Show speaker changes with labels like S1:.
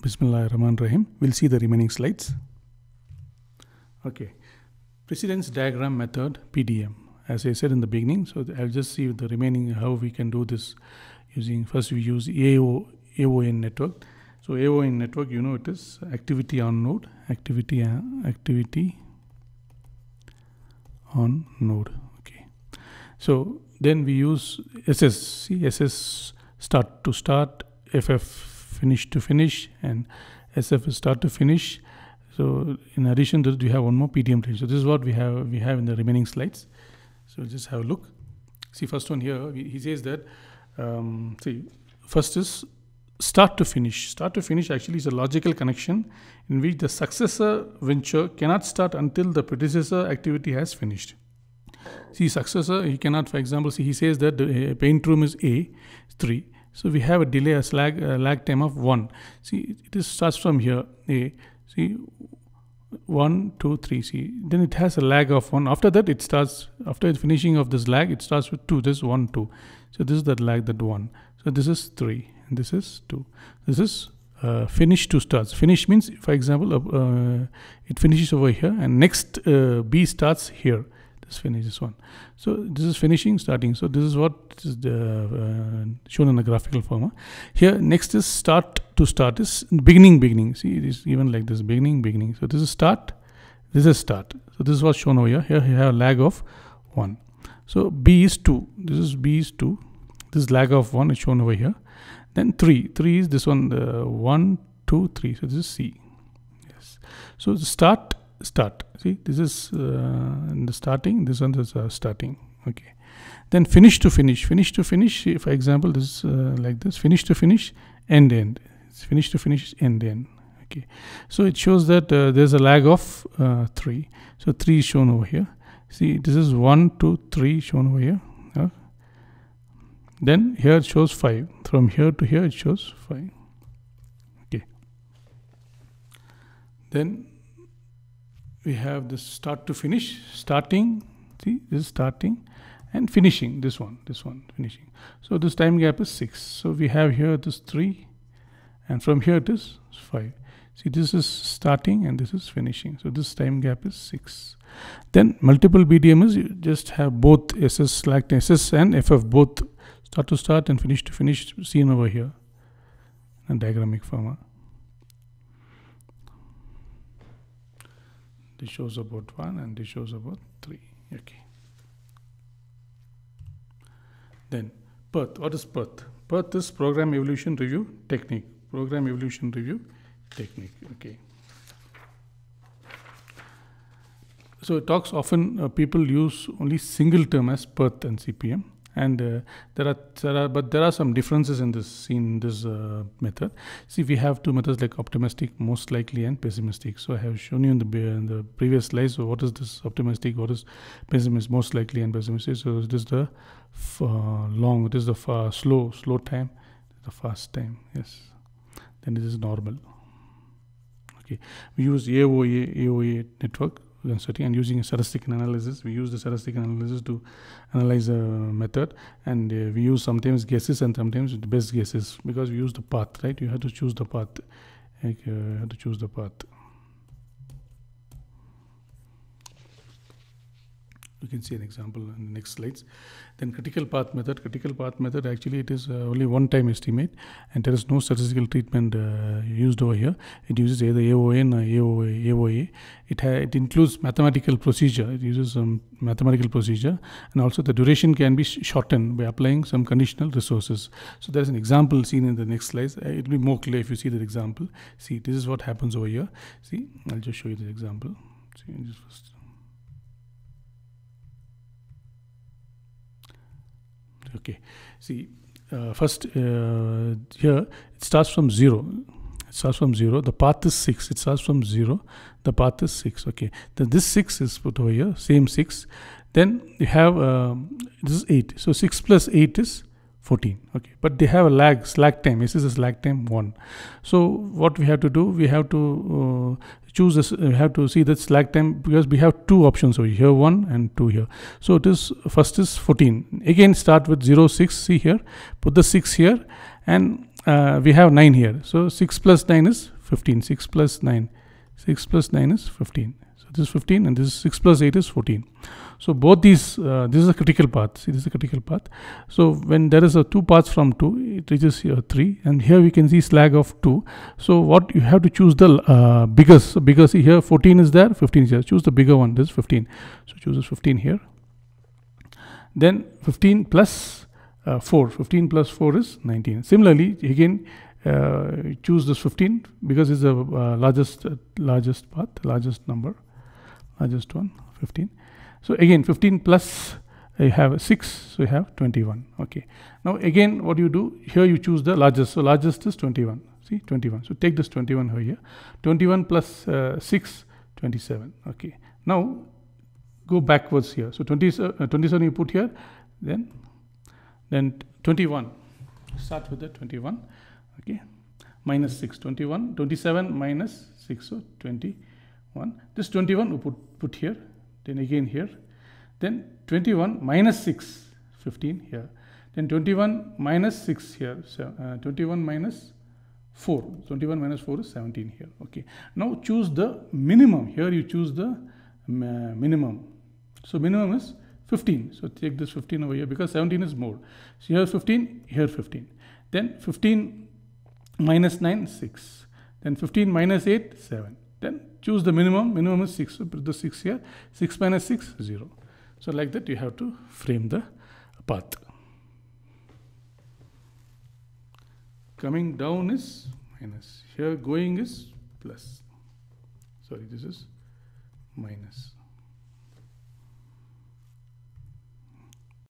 S1: Bismillah Rahman Rahim. We'll see the remaining slides. Okay. Precedence diagram method, PDM. As I said in the beginning, so I'll just see the remaining how we can do this using first we use AO, AON network. So AON network, you know it is activity on node, activity uh, activity on node. Okay. So then we use SS, see SS start to start FF finish to finish and SF start to finish. So in addition to that, we have one more PTM range. So this is what we have we have in the remaining slides. So just have a look. See first one here. He says that um, see first is start to finish. Start to finish actually is a logical connection in which the successor venture cannot start until the predecessor activity has finished. See successor he cannot for example see he says that the uh, paint room is A three so we have a delay, a lag, a lag time of 1. See, it is starts from here. A, see, 1, 2, 3. See, then it has a lag of 1. After that, it starts, after the finishing of this lag, it starts with 2. This 1, 2. So this is that lag, that 1. So this is 3. this is 2. This is uh, finish to starts. Finish means, for example, uh, uh, it finishes over here and next uh, B starts here. Just finish this one so this is finishing starting so this is what is the, uh, shown in the graphical form here next is start to start is beginning beginning see it is even like this beginning beginning so this is start this is start so this is what's shown over here here you have a lag of 1 so b is 2 this is b is 2 this lag of 1 is shown over here then 3 3 is this one the 1 2 3 so this is c yes so start start see this is uh, in the starting this one is uh, starting okay then finish to finish finish to finish for example this is uh, like this finish to finish end end it's finish to finish end end okay so it shows that uh, there's a lag of uh, 3 so 3 is shown over here see this is one, two, three shown over here uh, then here it shows 5 from here to here it shows 5 okay then we have this start to finish, starting, see, this is starting and finishing, this one, this one, finishing. So this time gap is 6. So we have here this 3 and from here it is 5. See, this is starting and this is finishing. So this time gap is 6. Then multiple BDMs, you just have both SS like SS and FF both start to start and finish to finish seen over here in diagramic format. this shows about 1 and this shows about 3 okay then Perth what is Perth Perth is program evolution review technique program evolution review technique okay so it talks often uh, people use only single term as Perth and CPM and uh, there, are, there are but there are some differences in this in this uh, method see we have two methods like optimistic most likely and pessimistic so i have shown you in the in the previous slides so what is this optimistic what is pessimistic most likely and pessimistic so this is the uh, long this is the slow slow time the fast time yes then this is normal okay we use aoa aoa network and using a Sarastikin analysis we use the statistical analysis to analyze a method and uh, we use sometimes guesses and sometimes the best guesses because we use the path right you have to choose the path like, uh, you have to choose the path you can see an example in the next slides. Then critical path method. Critical path method actually it is uh, only one time estimate and there is no statistical treatment uh, used over here. It uses either AON or AOA. AOA. It, it includes mathematical procedure. It uses some mathematical procedure and also the duration can be sh shortened by applying some conditional resources. So there is an example seen in the next slides. Uh, it will be more clear if you see that example. See this is what happens over here. See I'll just show you the example. See, just first. okay see uh, first uh, here it starts from 0 it starts from 0 the path is 6 it starts from 0 the path is 6 okay then this 6 is put over here same 6 then you have um, this is 8 so 6 plus 8 is 14 okay but they have a lag slack time this is a slack time 1 so what we have to do we have to uh, choose this we uh, have to see this slack time because we have two options over here one and two here so it is first is 14 again start with 0 6 see here put the 6 here and uh, we have 9 here so 6 plus 9 is 15 6 plus 9 6 plus 9 is 15 so this is 15 and this is 6 plus 8 is 14. So both these, uh, this is a critical path. See, this is a critical path. So when there is a two paths from 2, it reaches here 3 and here we can see slag of 2. So what you have to choose the uh, biggest, biggest here 14 is there, 15 is here. Choose the bigger one, this is 15. So choose 15 here. Then 15 plus, uh, 4, 15 plus 4 is 19. Similarly, again, uh, choose this 15 because it's the uh, largest, uh, largest path, largest number just one 15 so again 15 plus you have 6 so you have 21 okay now again what you do here you choose the largest so largest is 21 see 21 so take this 21 here 21 plus, uh, 6 27 okay now go backwards here so 20, uh, 27 you put here then then 21 start with the 21 okay minus 6 21 27 minus 6 so 20 1 this 21 we put, put here then again here then 21 minus 6 15 here then 21 minus 6 here so, uh, 21 minus 4 21 minus 4 is 17 here okay now choose the minimum here you choose the uh, minimum so minimum is 15 so take this 15 over here because 17 is more so here 15 here 15 then 15 minus 9 6 then 15 minus 8 7 then choose the minimum. Minimum is 6. the 6 here. 6 minus 6, 0. So like that you have to frame the path. Coming down is minus. Here going is plus. Sorry, this is minus.